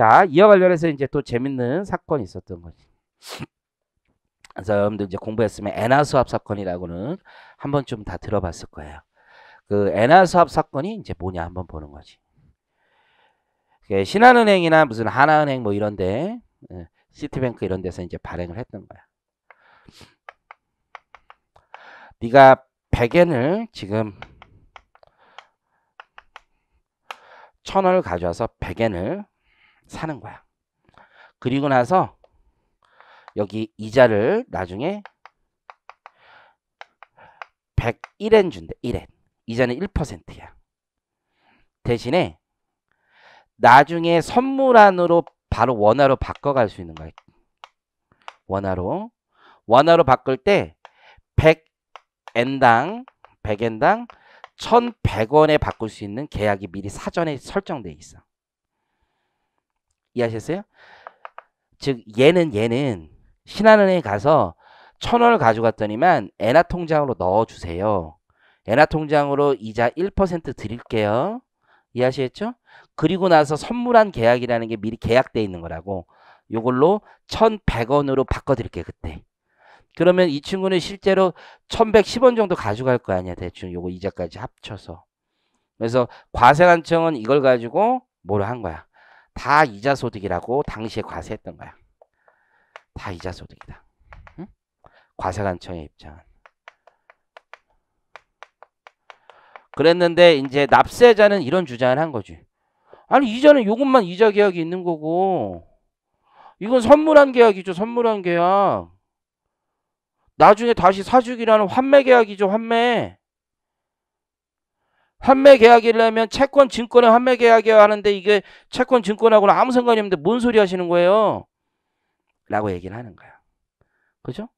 자, 이와 관련해서 이제 또 재밌는 사건이 있었던 거지. 그래서 여러분들 이제 공부했으면 에나 수합 사건이라고는 한 번쯤 다 들어봤을 거예요. 그 에나 수합 사건이 이제 뭐냐 한 번 보는 거지. 그 신한은행이나 무슨 하나은행 뭐 이런데 예, 시티뱅크 이런 데서 이제 발행을 했던 거야. 네가 100엔을 지금 1000원을 가져와서 100엔을 사는 거야. 그리고 나서 여기 이자를 나중에 101엔 준대. 1엔. 이자는 1%야. 대신에 나중에 선물안으로 바로 원화로 바꿔갈 수 있는 거야. 원화로. 원화로 바꿀 때 100엔당 100엔당 1,100원에 바꿀 수 있는 계약이 미리 사전에 설정돼 있어. 이해하셨어요? 즉 얘는 얘는 신한은행에 가서 천 원을 가져갔더니만 엔화 통장으로 넣어주세요. 엔화 통장으로 이자 1% 드릴게요. 이해하시겠죠? 그리고 나서 선물한 계약이라는 게 미리 계약돼 있는 거라고 요걸로 1,100원으로 바꿔드릴게요. 그때. 그러면 이 친구는 실제로 1,110원 정도 가져갈 거 아니야. 대충 요거 이자까지 합쳐서. 그래서 과세관청은 이걸 가지고 뭐를 한 거야. 다 이자 소득이라고 당시에 과세했던 거야. 다 이자 소득이다. 응? 과세관청의 입장은. 그랬는데 이제 납세자는 이런 주장을 한 거지. 아니 이자는 요것만 이자 계약이 있는 거고 이건 선물한 계약이죠. 선물한 계약. 나중에 다시 사주기라는 환매 계약이죠. 환매. 환매 계약이라면 채권 증권의 환매 계약이어야 하는데 이게 채권 증권하고는 아무 상관이 없는데 뭔 소리 하시는 거예요? 라고 얘기를 하는 거야. 그죠?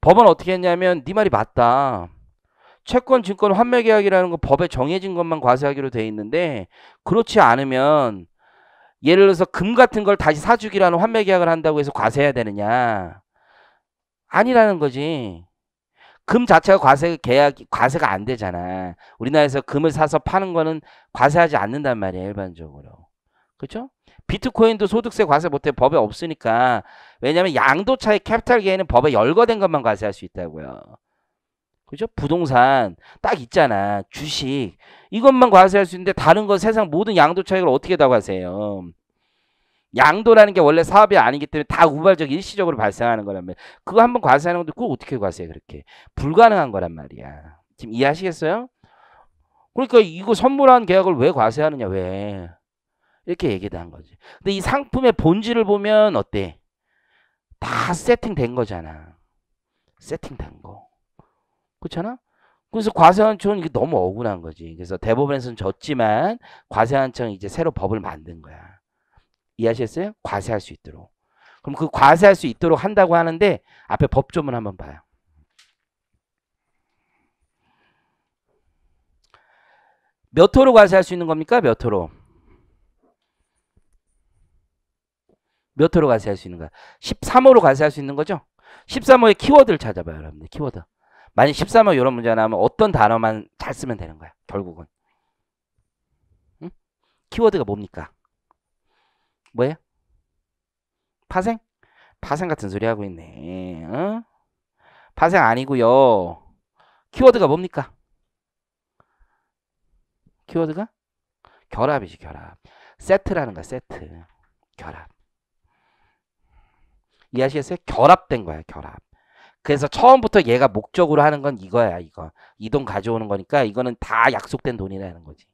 법은 어떻게 했냐면 네 말이 맞다. 채권 증권 환매 계약이라는 건 법에 정해진 것만 과세하기로 돼 있는데 그렇지 않으면 예를 들어서 금 같은 걸 다시 사주기라는 환매 계약을 한다고 해서 과세해야 되느냐? 아니라는 거지. 금 자체가 과세 계약이 과세가 안 되잖아. 우리나라에서 금을 사서 파는 거는 과세하지 않는단 말이야 일반적으로. 그렇죠? 비트코인도 소득세 과세 못해 법에 없으니까 왜냐하면 양도차의 캐피탈 게인은 법에 열거된 것만 과세할 수 있다고요. 그죠? 부동산 딱 있잖아 주식 이것만 과세할 수 있는데 다른 거 세상 모든 양도차익을 어떻게 다 과세해요? 양도라는 게 원래 사업이 아니기 때문에 다 우발적 일시적으로 발생하는 거라면 그거 한번 과세하는 건데 그거 어떻게 과세해 그렇게 불가능한 거란 말이야 지금 이해하시겠어요? 그러니까 이거 선물한 계약을 왜 과세하느냐 왜 이렇게 얘기도 한 거지 근데 이 상품의 본질을 보면 어때 다 세팅된 거잖아 세팅된 거 그렇잖아 그래서 과세한청은 이게 너무 억울한 거지 그래서 대법원에서는 졌지만 과세한청이 이제 새로 법을 만든 거야 이해하셨어요? 과세할 수 있도록. 그럼 그 과세할 수 있도록 한다고 하는데 앞에 법조문 한번 봐요. 몇 호로 과세할 수 있는 겁니까? 몇 호로? 몇 호로 과세할 수 있는가? 13호로 과세할 수 있는 거죠? 13호의 키워드를 찾아봐요, 여러분들. 키워드. 만약 13호 이런 문제 나오면 어떤 단어만 잘 쓰면 되는 거야, 결국은. 응? 키워드가 뭡니까? 뭐예요? 파생? 파생 같은 소리 하고 있네. 어? 파생 아니고요. 키워드가 뭡니까? 키워드가 결합이지 결합. 세트라는 거야 세트. 결합. 이해하시겠어요? 결합된 거야 결합. 그래서 처음부터 얘가 목적으로 하는 건 이거야 이거. 이 돈 가져오는 거니까 이거는 다 약속된 돈이라는 거지.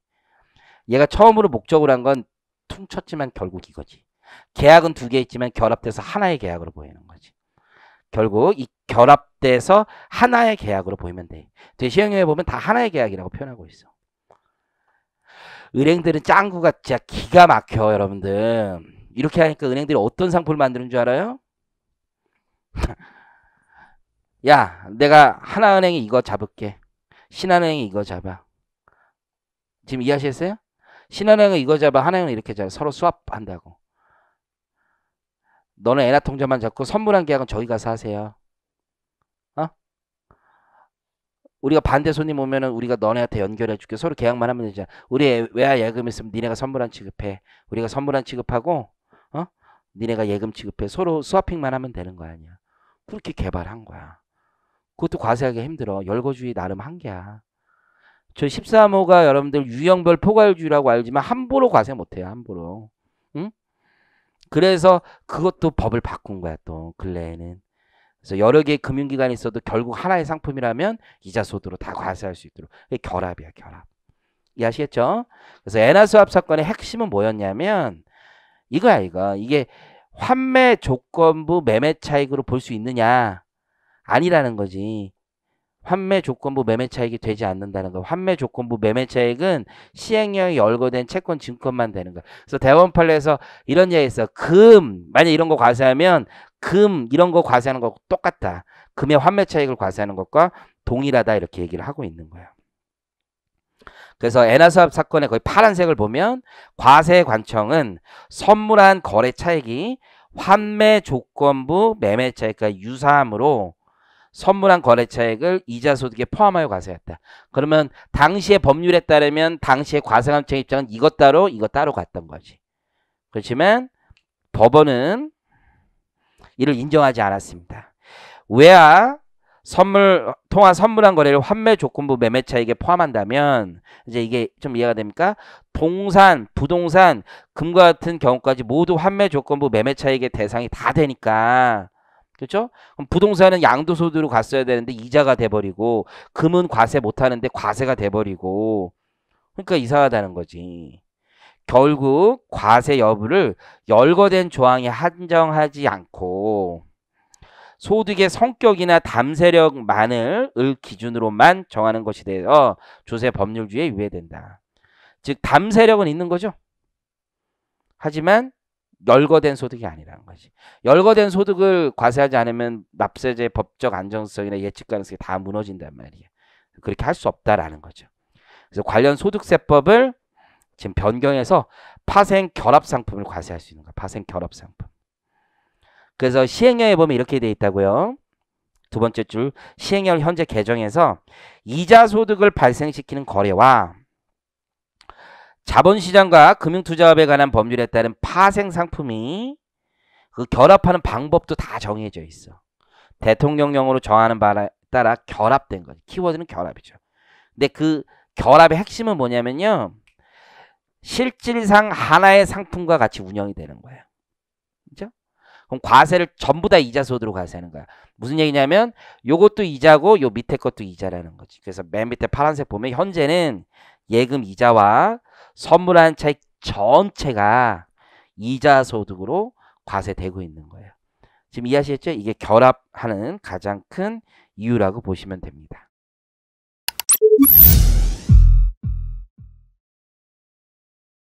얘가 처음으로 목적으로 한건 퉁쳤지만 결국 이거지. 계약은 두 개 있지만 결합돼서 하나의 계약으로 보이는 거지. 결국 이 결합돼서 하나의 계약으로 보이면 돼. 대시형에 보면 다 하나의 계약이라고 표현하고 있어. 은행들은 짱구가 진짜 기가 막혀 여러분들. 이렇게 하니까 은행들이 어떤 상품을 만드는 줄 알아요? 야 내가 하나은행이 이거 잡을게. 신한은행이 이거 잡아. 지금 이해하시겠어요? 신한은행은 이거 잡아 한나은행 이렇게 잡아 서로 수합한다고 너는 애나 통장만 잡고 선물한 계약은 저희 가서 하세요 어? 우리가 반대 손님 오면은 우리가 너네한테 연결해 줄게 서로 계약만 하면 되잖아 우리 외화 예금 있으면 니네가 선물한 취급해 우리가 선물한 취급하고 어? 니네가 예금 취급해 서로 스와핑만 하면 되는 거 아니야 그렇게 개발한 거야 그것도 과세하기 힘들어 열거주의 나름 한계야 저 13호가 여러분들 유형별 포괄주의라고 알지만 함부로 과세 못해요. 함부로. 응? 그래서 그것도 법을 바꾼 거야 또 근래에는. 그래서 여러 개의 금융기관이 있어도 결국 하나의 상품이라면 이자 소득으로 다 과세할 수 있도록 결합이야 결합. 이해하시겠죠? 그래서 에나스왑 사건의 핵심은 뭐였냐면 이거야 이거 이게 환매 조건부 매매 차익으로 볼 수 있느냐 아니라는 거지. 환매 조건부 매매 차익이 되지 않는다는 거. 환매 조건부 매매 차익은 시행령이 열거된 채권 증권만 되는 거. 그래서 대원 판례에서 이런 얘기 있어. 금 만약 이런 거 과세하면 금 이런 거 과세하는 거 똑같다. 금의 환매 차익을 과세하는 것과 동일하다 이렇게 얘기를 하고 있는 거야. 그래서 에나사업 사건의 거의 파란색을 보면 과세 관청은 선물한 거래 차익이 환매 조건부 매매 차익과 유사함으로 선물한 거래차액을 이자 소득에 포함하여 과세했다. 그러면 당시의 법률에 따르면 당시의 과세감청 입장은 이것 따로 이것 따로 갔던 거지. 그렇지만 법원은 이를 인정하지 않았습니다. 외야 선물 통화 선물한 거래를 환매 조건부 매매차익에 포함한다면 이제 이게 좀 이해가 됩니까? 동산, 부동산, 금과 같은 경우까지 모두 환매 조건부 매매차익의 대상이 다 되니까 그렇죠? 그럼 부동산은 양도소득으로 갔어야 되는데 이자가 돼버리고 금은 과세 못하는데 과세가 돼버리고 그러니까 이상하다는 거지. 결국 과세 여부를 열거된 조항에 한정하지 않고 소득의 성격이나 담세력만을 기준으로만 정하는 것이 되어 조세 법률주의에 위배된다. 즉 담세력은 있는 거죠. 하지만 열거된 소득이 아니라는 거지. 열거된 소득을 과세하지 않으면 납세제 법적 안정성이나 예측 가능성이 다 무너진단 말이야. 그렇게 할 수 없다라는 거죠. 그래서 관련 소득세법을 지금 변경해서 파생 결합 상품을 과세할 수 있는 거야. 파생 결합 상품. 그래서 시행령에 보면 이렇게 돼 있다고요. 두 번째 줄 시행령 현재 개정에서 이자 소득을 발생시키는 거래와 자본시장과 금융투자업에 관한 법률에 따른 파생상품이 그 결합하는 방법도 다 정해져 있어. 대통령령으로 정하는 바에 따라 결합된 거지. 키워드는 결합이죠. 근데 그 결합의 핵심은 뭐냐면요. 실질상 하나의 상품과 같이 운영이 되는 거예요. 그죠? 그럼 과세를 전부 다 이자소득으로 과세하는 거야. 무슨 얘기냐면 요것도 이자고 요 밑에 것도 이자라는 거지. 그래서 맨 밑에 파란색 보면 현재는 예금 이자와 선물한 책 전체가 이자 소득으로 과세되고 있는 거예요. 지금 이해하시겠죠? 이게 결합하는 가장 큰 이유라고 보시면 됩니다.